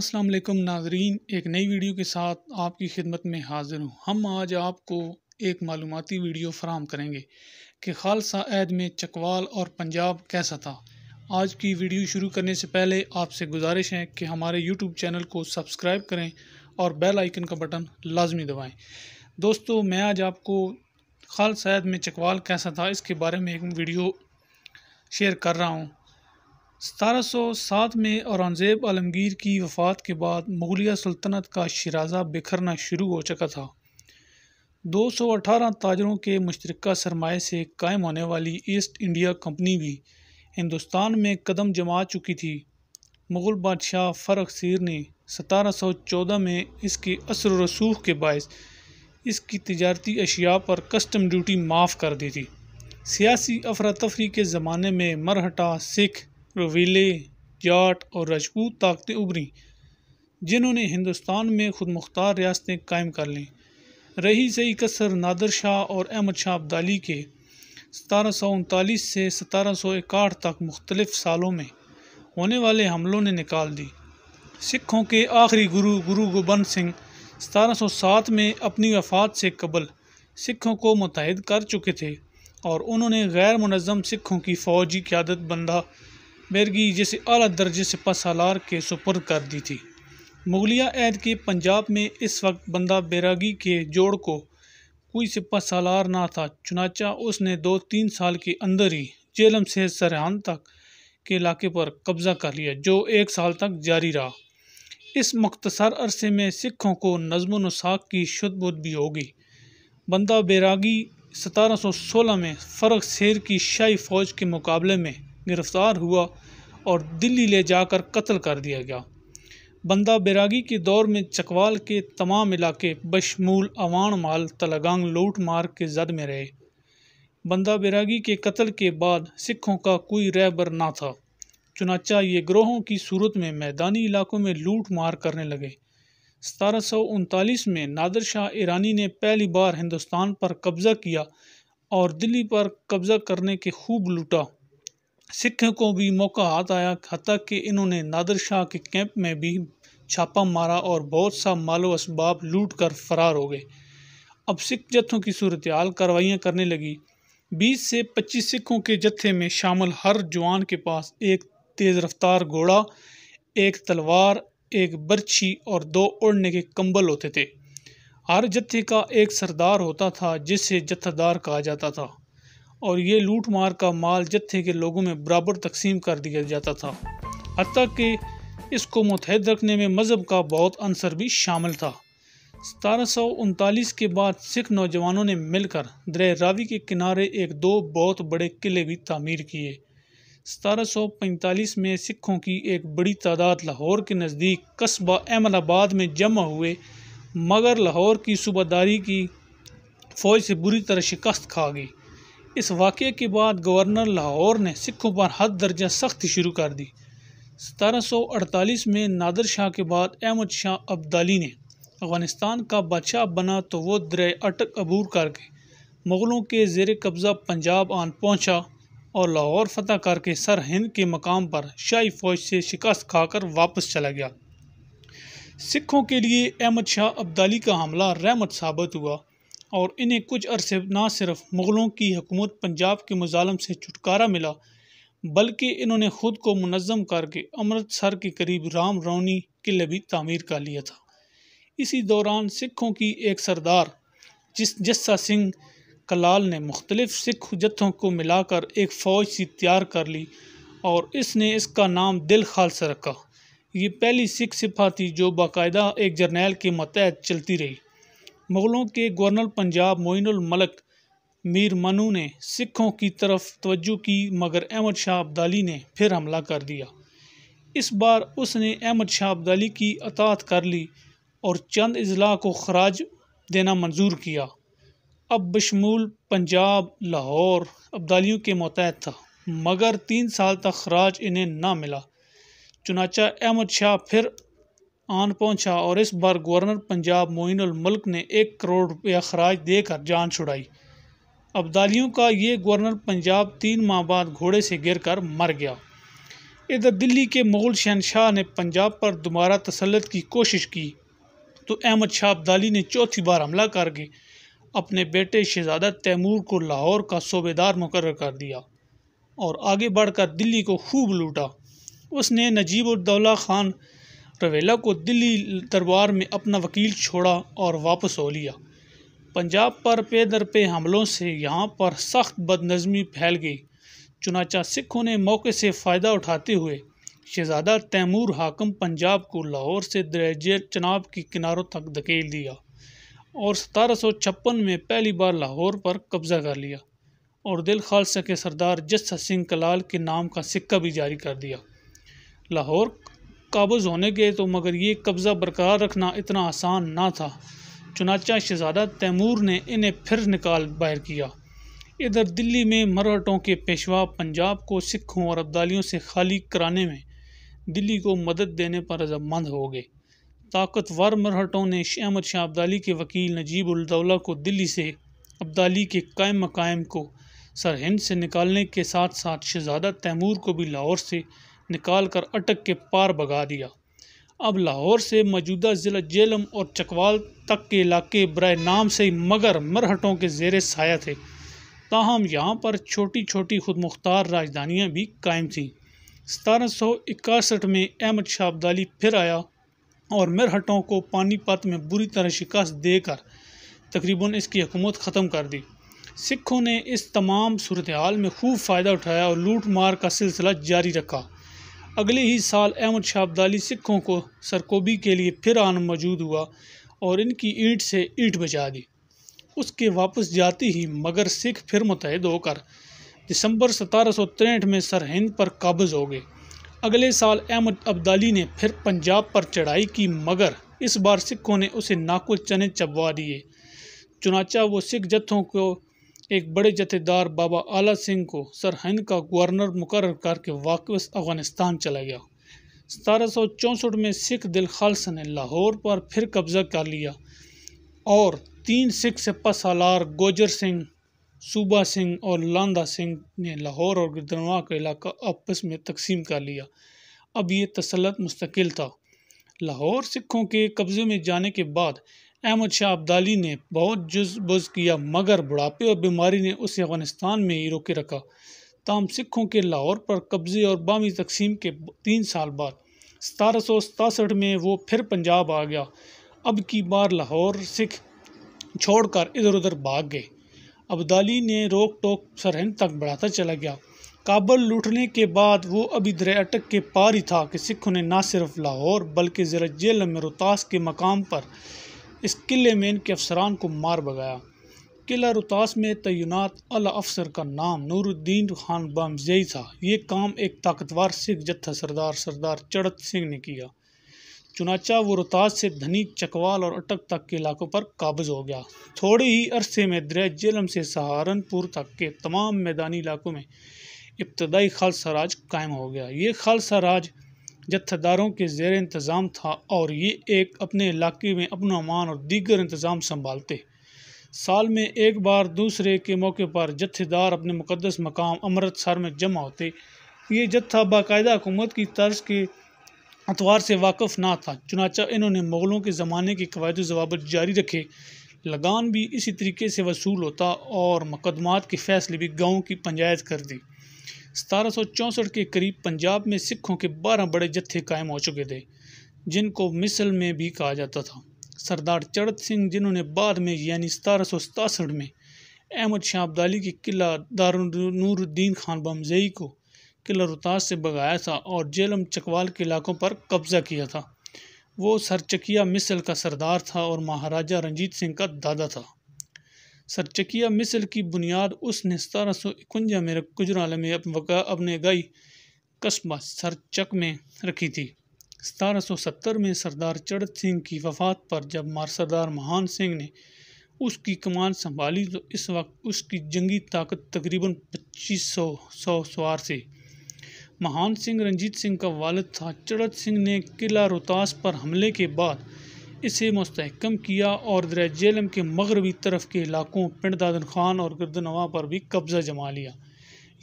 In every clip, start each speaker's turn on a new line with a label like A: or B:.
A: अस्सलाम वालेकुम नाजरीन एक नई वीडियो के साथ आपकी खिदमत में हाजिर हूँ हम आज आपको एक मालूमती वीडियो फराम करेंगे कि खालसा ऐद में चकवाल और पंजाब कैसा था आज की वीडियो शुरू करने से पहले आपसे गुजारिश है कि हमारे यूट्यूब चैनल को सब्सक्राइब करें और बेल आइकन का बटन लाजमी दबाएँ दोस्तों मैं आज आपको खालसा ऐद में चकवाल कैसा था इसके बारे में एक वीडियो शेयर कर रहा हूँ सतारह सौ सात में औरंगज़ेब आलमगीर की वफ़ात के बाद मुगलिया सल्तनत का शराजा बिखरना शुरू हो चुका था दो सौ अठारह ताजरों के मुश्तरक सरमाए से कायम होने वाली ईस्ट इंडिया कंपनी भी हिंदुस्तान में कदम जमा चुकी थी मुग़ल बादशाह फ़रखसीर ने सतारह सौ चौदह में इसके असर रसूख के बायस इसकी तजारती अशिया पर कस्टम ड्यूटी माफ़ कर दी थी सियासी अफरा तफरी के ज़माने में मरहटा सिख रवीले जाट और राजपूत ताकतें उभरी जिन्होंने हिंदुस्तान में खुद मुख्तार रियासतें कायम कर लें रही सही कसर नादर शाह और अहमद शाह अब्दाली के सतारह सौ उनतालीस से सतारह सौ इकाहठ तक मुख्तलिफ सालों में होने वाले हमलों ने निकाल दी सिखों के आखिरी गुरु गुरु गोबंद सिंह सतारह सौ सात में अपनी वफात से कबल सिखों को मुतहद कर चुके थे और उन्होंने गैर मुनज़म सिखों की फ़ौजी क्यादत बंदा बैरगी जैसे अली दर्जे से पसालार के सुपुर कर दी थी मुगलिया ऐद के पंजाब में इस वक्त बंदा बैरागी के जोड़ को कोई से पसालार ना था चुनाचा उसने दो तीन साल के अंदर ही जेलम से सरहान तक के इलाके पर कब्ज़ा कर लिया जो एक साल तक जारी रहा इस मख्तसर अरसे में सिखों को नज़म नसाक की बुद भी होगी बंदा बैरागी सतारह सौ सोलह में फ़रग शेर की शाही फ़ौज के मुकाबले में गिरफ़्तार हुआ और दिल्ली ले जाकर कत्ल कर दिया गया बंदा बैरागी के दौर में चकवाल के तमाम इलाके बशमूल अवान माल तलागंग लूट मार के जद में रहे बंदा बैरागी के कत्ल के बाद सिखों का कोई रहबर ना था चुनाचा ये ग्रोहों की सूरत में मैदानी इलाकों में लूट मार करने लगे सतारह सौ उनतालीस में नादर शाह ईरानी ने पहली बार हिंदुस्तान पर कब्ज़ा किया और दिल्ली पर कब्ज़ा करने के खूब लूटा सिखों को भी मौका हाथ आया हती कि इन्होंने नादर शाह के कैंप में भी छापा मारा और बहुत सा मालो इसबाब लूट कर फरार हो गए अब सिख जत्थों की सूरत हाल कार्रवाइयाँ करने लगी बीस से पच्चीस सिखों के जत्थे में शामिल हर जवान के पास एक तेज़ रफ्तार घोड़ा एक तलवार एक बर्छी और दो उड़ने के कंबल होते थे हर जत्थे का एक सरदार होता था जिसे जत्थेदार कहा जाता था और ये लूट मार का माल जत्थे के लोगों में बराबर तकसीम कर दिया जाता था हती कि इसको मुतहद रखने में मज़हब का बहुत अंसर भी शामिल था सतारह के बाद सिख नौजवानों ने मिलकर दर रावी के किनारे एक दो बहुत बड़े किले भी तामीर किए पैंतालीस में सिखों की एक बड़ी तादाद लाहौर के नज़दीक कस्बा अहमदाबाद में जमा हुए मगर लाहौर की सूबादारी की फ़ौज से बुरी तरह शिकस्त खा गई इस वाक़े के बाद गवर्नर लाहौर ने सिखों पर हद दर्जा सख्ती शुरू कर दी सतारह सौ अड़तालीस में नादर शाह के बाद अहमद शाह अब्दाली ने अफ़गानिस्तान का बादशाह बना तो वह दर अटक अबूर करके मुग़लों के जेर कब्ज़ा पंजाब आन पहुँचा और लाहौर फतह करके सर हिंद के मकाम पर शाही फौज से शिकस्त खाकर वापस चला गया सिखों के लिए अहमद शाह अब्दाली का हमला रहमत साबित हुआ और इन्हें कुछ अरसे ना सिर्फ मुग़लों की हुकूमत पंजाब के मुजालम से छुटकारा मिला बल्कि इन्होंने ख़ुद को मनज़म करके अमृतसर के करीब राम रौनी किले भी तामीर कर लिया था इसी दौरान सिखों की एक सरदार जिस जस्सा सिंह कलाल ने मुख्तलिफ़ सिख जत्थों को मिलाकर एक फ़ौज सी तैयार कर ली और इसने इसका नाम दिल खालसा रखा ये पहली सिख सिपाही थी जो बाकायदा एक जर्नैल के मतहत चलती रही मुग़लों के गवर्नर पंजाब मोइनुल मलक मीर मनु ने सिखों की तरफ तवज्जो की मगर अहमद शाह अब्दाली ने फिर हमला कर दिया इस बार उसने अहमद शाह अब्दाली की अतात कर ली और चंद अजला को खराज देना मंजूर किया अब बशमूल पंजाब लाहौर अब्दालियों के मतहत था मगर तीन साल तक खराज इन्हें ना मिला चुनाचा अहमद शाह फिर आन पहुंचा और इस बार गवर्नर पंजाब मोइनुल मुल्क ने एक करोड़ रुपया खराज देकर जान छुड़ाई अब्दालियों का ये गवर्नर पंजाब तीन माह बाद घोड़े से गिरकर मर गया इधर दिल्ली के मुग़ल शहनशाह ने पंजाब पर दोबारा तसलत की कोशिश की तो अहमद शाह अब्दाली ने चौथी बार हमला करके अपने बेटे शहजादा तैमूर को लाहौर का सूबेदार मुकर कर दिया और आगे बढ़कर दिल्ली को खूब लूटा उसने नजीब उदौला ख़ान रवेला को दिल्ली दरबार में अपना वकील छोड़ा और वापस हो लिया पंजाब पर पे दर पे हमलों से यहाँ पर सख्त बदनज़मी फैल गई चुनाचा सिखों ने मौके से फ़ायदा उठाते हुए शहज़ादा तैमूर हाकम पंजाब को लाहौर से दरजे चनाब के किनारों तक धकेल दिया और सतारह सौ छप्पन में पहली बार लाहौर पर कब्ज़ा कर लिया और दिल खालसा के सरदार जस्सा सिंह कलाल के नाम का सिक्का भी जारी कर दिया लाहौर काबज़ होने गए तो मगर ये कब्ज़ा बरकरार रखना इतना आसान ना था चुनाचा शहजादा तैमूर ने इन्हें फिर निकाल बाहर किया इधर दिल्ली में मराठों के पेशवा पंजाब को सिखों और अब्दालियों से खाली कराने में दिल्ली को मदद देने पर रजामंद हो गए ताकतवर मरहटों ने अहमद शाह अब्दाली के वकील नजीब उलदौला को दिल्ली से अब्दाली के कायम मकायम को सरहिंद से निकालने के साथ साथ शहजादा तैमूर को भी लाहौर से निकाल कर अटक के पार भगा दिया अब लाहौर से मौजूदा ज़िला जेलम और चकवाल तक के इलाके बर नाम से मगर मरहटों के जेर साया थे ताहम यहाँ पर छोटी छोटी खुद मुख्तार राजधानियाँ भी कायम थीं सतारह सौ इकसठ में अहमद शाह अब्दाली फिर आया और मरहटों को पानीपत में बुरी तरह शिकस्त देकर तकरीबन इसकी हकूमत ख़त्म कर दी सिखों ने इस तमाम सूरत हाल में खूब फ़ायदा उठाया और लूट मार का सिलसिला जारी रखा अगले ही साल अहमद शाह अब्दाली सिखों को सरकोबी के लिए फिर आन मौजूद हुआ और इनकी ईंट से ईंट बचा दी उसके वापस जाते ही मगर सिख फिर मुतहद होकर दिसंबर सतारह सौ तिरसठ में सरहिंद पर काबज हो गए अगले साल अहमद अब्दाली ने फिर पंजाब पर चढ़ाई की मगर इस बार सिखों ने उसे नाकुल चने चबवा दिए चुनाचा वो सिख जत्थों को एक बड़े जथेदार बाबा आला सिंह को सरहिंद का गवर्नर मुकर करके वापस अफगानिस्तान चला गया सतारह में सिख दिल खालसा ने लाहौर पर फिर कब्जा कर लिया और तीन सिख सिपा सालार गोजर सिंह सूबा सिंह और लांदा सिंह ने लाहौर और गिरदनवा का इलाका आपस में तकसीम कर लिया अब ये तसलत मुस्तकिल था लाहौर सिखों के कब्ज़े में जाने के बाद अहमद शाह अब्दाली ने बहुत जुज बुज किया मगर बुढ़ापे और बीमारी ने उसे अफगानिस्तान में ही रोके रखा ताम सिखों के लाहौर पर कब्ज़े और बामी तकसीम के तीन साल बाद सतारह सौ सतासठ में वो फिर पंजाब आ गया अब की बार लाहौर सिख छोड़कर इधर उधर भाग गए अब्दाली ने रोक टोक सरहद तक बढ़ाता चला गया काबल लूटने के बाद वो अभी दर अटक के पार ही था कि सिखों ने ना सिर्फ लाहौर बल्कि ज़िला जेल में रोहतास के मकाम पर इस किले में इनके अफसरान को मार भगाया किला रोहतास में तैनात अला अफसर का नाम नूरुद्दीन खान बामजई था ये काम एक ताकतवर सिख जत्था सरदार सरदार चढ़त सिंह ने किया चुनाचा वो रोहतास से धनी चकवाल और अटक तक के इलाकों पर काबज हो गया थोड़े ही अरसे में द्रैज जेलम से सहारनपुर तक के तमाम मैदानी इलाकों में इब्तदाई खालसा राज कायम हो गया ये खालसा राज जत्थेदारों के जेर इंतज़ाम था और ये एक अपने इलाके में अपना मान और दीगर इंतज़ाम संभालते साल में एक बार दूसरे के मौके पर जत्थेदार अपने मुकदस मकाम अमृतसर में जमा होते ये जत्था बाकायदा हुकूमत की तर्ज के अतवार से वाकफ़ ना था चुनाचा इन्होंने मुग़लों के ज़माने के कवायद जवाब जारी रखे लगान भी इसी तरीके से वसूल होता और मुकदमात के फ़ैसले भी गाँव की पंचायत कर दी सतारह के करीब पंजाब में सिखों के बारह बड़े जत्थे कायम हो चुके थे जिनको मिसल में भी कहा जाता था सरदार चरत सिंह जिन्होंने बाद में यानी सतारह में अहमद शाह अब्दाली की किला नूरुद्दीन खान बमजई को किला रोहतास से भगाया था और जेलम चकवाल के इलाकों पर कब्जा किया था वो सरचकिया मिसल का सरदार था और महाराजा रंजीत सिंह का दादा था सरचकिया मिस्र की बुनियाद उसने सतारह सौ इकवंजा में गुजराल में अपने गई कस्बा सरचक में रखी थी सतारह सौ सत्तर में सरदार चढ़त सिंह की वफात पर जब मार सरदार महान सिंह ने उसकी कमान संभाली तो इस वक्त उसकी जंगी ताकत तकरीबन पच्चीस सौ सौ सवार थी महान सिंह रंजीत सिंह का वालद था चढ़त सिंह ने किला रोहतास पर हमले के बाद इसे मुस्तकम किया और दर जेलम के मगरबी तरफ के इलाकों पिंड दादन खान और गर्दनवा पर भी कब्ज़ा जमा लिया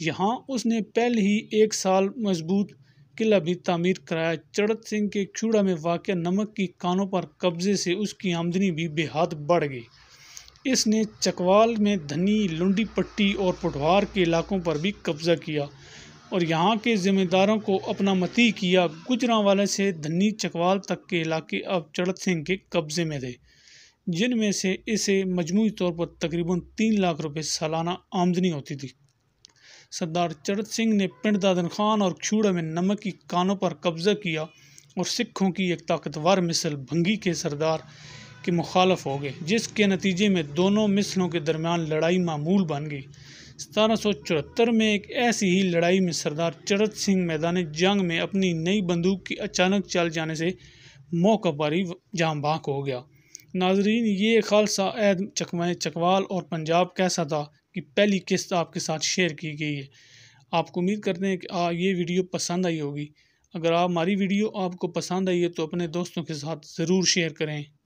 A: यहाँ उसने पहले ही एक साल मजबूत किला भी तमीर कराया चढ़त सिंह के चूड़ा में वाक़ नमक की कानों पर कब्ज़े से उसकी आमदनी भी बेहद बढ़ गई इसने चकवाल में धनी लुंडी पट्टी और पटवार के इलाकों पर भी कब्ज़ा किया और यहाँ के ज़िम्मेदारों को अपना मती किया गुजरा वाले से धनी चकवाल तक के इलाके अब चढ़त सिंह के कब्ज़े में थे जिनमें से इसे मजमू तौर पर तकरीबन तीन लाख रुपए सालाना आमदनी होती थी सरदार चढ़त सिंह ने पिंड दादन खान और छूड़ा में नमक की कानों पर कब्ज़ा किया और सिखों की एक ताकतवर मिसल भंगी के सरदार के मुखालफ हो गए जिसके नतीजे में दोनों मिसलों के दरमियान लड़ाई मामूल बन गई सतारह सौ चौहत्तर में एक ऐसी ही लड़ाई में सरदार चरत सिंह मैदान जंग में अपनी नई बंदूक की अचानक चल जाने से मौका पारी जाम बाक हो गया नाजरीन ये खालसा ऐद चकमा चकवाल और पंजाब कैसा था कि पहली किस्त आपके साथ शेयर की गई है आपको उम्मीद करते हैं कि आ, ये वीडियो पसंद आई होगी अगर आप हमारी वीडियो आपको पसंद आई है तो अपने दोस्तों के साथ ज़रूर शेयर करें